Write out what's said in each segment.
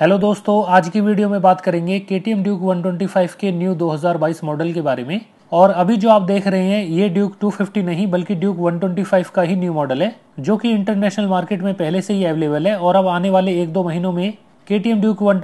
hello दोस्तों आज की वीडियो में बात करेंगे K T M Duke one के न्यू 2022 मॉडल के बारे में और अभी जो आप देख रहे हैं ये ड्यूक 250 नहीं बल्कि ड्यूक 125 का ही न्यू मॉडल है जो कि इंटरनेशनल मार्केट में पहले से ही अवेलेबल है और अब आने वाले एक दो महीनों में के टी एम ड्यूक वन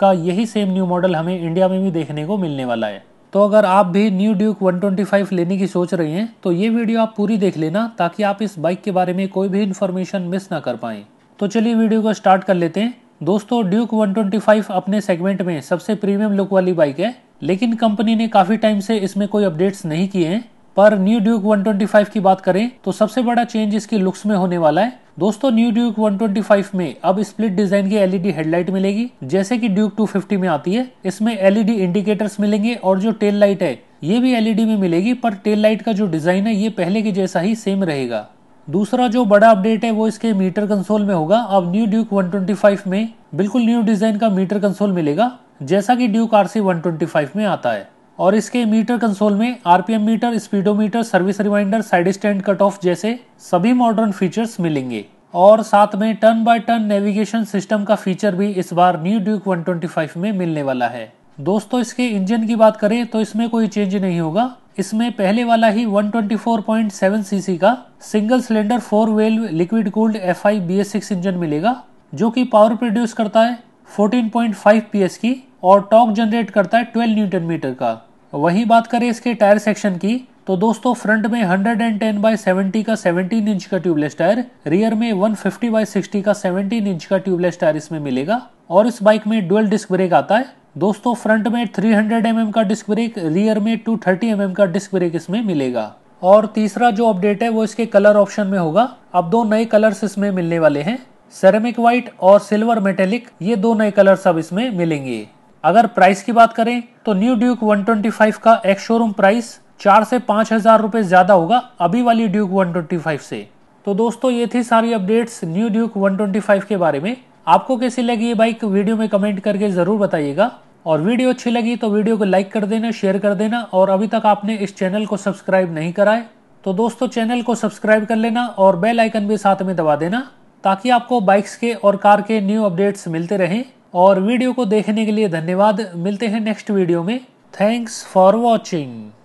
का यही सेम न्यू मॉडल हमें इंडिया में भी देखने को मिलने वाला है तो अगर आप भी न्यू ड्यूक 125 लेने की सोच रहे हैं तो ये वीडियो आप पूरी देख लेना ताकि आप इस बाइक के बारे में कोई भी इन्फॉर्मेशन मिस ना कर पाए तो चलिए वीडियो को स्टार्ट कर लेते हैं दोस्तों ड्यूक 125 अपने सेगमेंट में सबसे प्रीमियम लुक वाली बाइक है लेकिन कंपनी ने काफी टाइम से इसमें कोई अपडेट्स नहीं किए हैं पर न्यू ड्यूक 125 की बात करें तो सबसे बड़ा चेंज इसके लुक्स में होने वाला है दोस्तों न्यू ड्यूक 125 में अब स्प्लिट डिजाइन की एलईडी हेडलाइट मिलेगी जैसे कि ड्यूक 250 में आती है इसमें एलईडी इंडिकेटर्स मिलेंगे और जो टेल लाइट है ये भी एलईडी में मिलेगी पर टेल लाइट का जो डिजाइन है ये पहले के जैसा ही सेम रहेगा दूसरा जो बड़ा अपडेट है वो इसके मीटर कंसोल में होगा अब न्यू ड्यूक 125 में बिल्कुल न्यू डिजाइन का मीटर कंसोल मिलेगा जैसा कि ड्यूक आरसी 125 में आता है और इसके मीटर कंसोल में RPM meter speedometer service reminder side stand cut off जैसे सभी मॉडर्न फीचर्स मिलेंगे और साथ में turn by turn navigation system का फीचर भी इस बार न्यू ड्यूक 125 में मिलने वाला है दोस्तों इसके इंजन की बात करें तो इसमें कोई चेंज नहीं होगा इसमें पहले वाला ही 124.7 सीसी का single cylinder four valve liquid cooled F I B S six engine मिलेगा जो कि पावर प्रोड्यूस करता है 14.5 पीएस की और टॉक जनरेट करता है 12 न्यूटन मीटर का वही बात करें इसके टायर सेक्शन की तो दोस्तों फ्रंट में 110 एंड टेन बाई सेवेंटी का 17 इंच का ट्यूबलेस टायर रियर में 150 फिफ्टी बाई सिक्सटी का 17 इंच का ट्यूबलेस टायर इसमें मिलेगा और इस बाइक में डुअल डिस्क ब्रेक आता है दोस्तों फ्रंट में 300 हंड्रेड mm का डिस्क ब्रेक रियर में 230 थर्टी mm का डिस्क ब्रेक इसमें मिलेगा और तीसरा जो अपडेट है वो इसके कलर ऑप्शन में होगा अब दो नए कलर इसमें मिलने वाले हैं सेरेमिक व्हाइट और सिल्वर मेटेलिक ये दो नए कलर अब इसमें मिलेंगे अगर प्राइस की बात करें तो न्यू ड्यूक 125 का एक्स शोरूम प्राइस चार से पाँच हज़ार रुपये ज़्यादा होगा अभी वाली ड्यूक 125 से तो दोस्तों ये थी सारी अपडेट्स न्यू ड्यूक 125 के बारे में आपको कैसी लगी ये बाइक वीडियो में कमेंट करके ज़रूर बताइएगा और वीडियो अच्छी लगी तो वीडियो को लाइक कर देना शेयर कर देना और अभी तक आपने इस चैनल को सब्सक्राइब नहीं कराए तो दोस्तों चैनल को सब्सक्राइब कर लेना और बेल आइकन भी साथ में दबा देना ताकि आपको बाइक्स के और कार के न्यू अपडेट्स मिलते रहें और वीडियो को देखने के लिए धन्यवाद मिलते हैं नेक्स्ट वीडियो में थैंक्स फॉर वॉचिंग